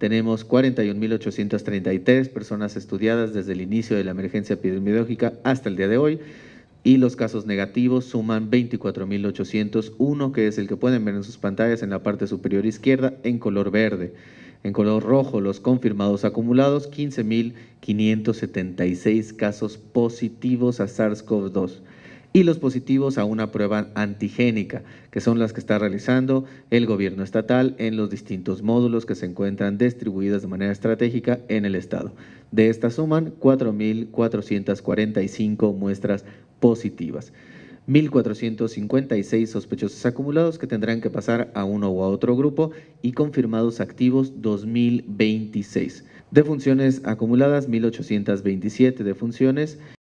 tenemos 41.833 personas estudiadas desde el inicio de la emergencia epidemiológica hasta el día de hoy y los casos negativos suman 24.801, que es el que pueden ver en sus pantallas en la parte superior izquierda en color verde. En color rojo, los confirmados acumulados, 15.576 casos positivos a SARS-CoV-2 y los positivos a una prueba antigénica, que son las que está realizando el gobierno estatal en los distintos módulos que se encuentran distribuidas de manera estratégica en el Estado. De estas suman 4.445 muestras positivas. 1.456 sospechosos acumulados que tendrán que pasar a uno u a otro grupo y confirmados activos 2.026. funciones acumuladas 1.827 defunciones.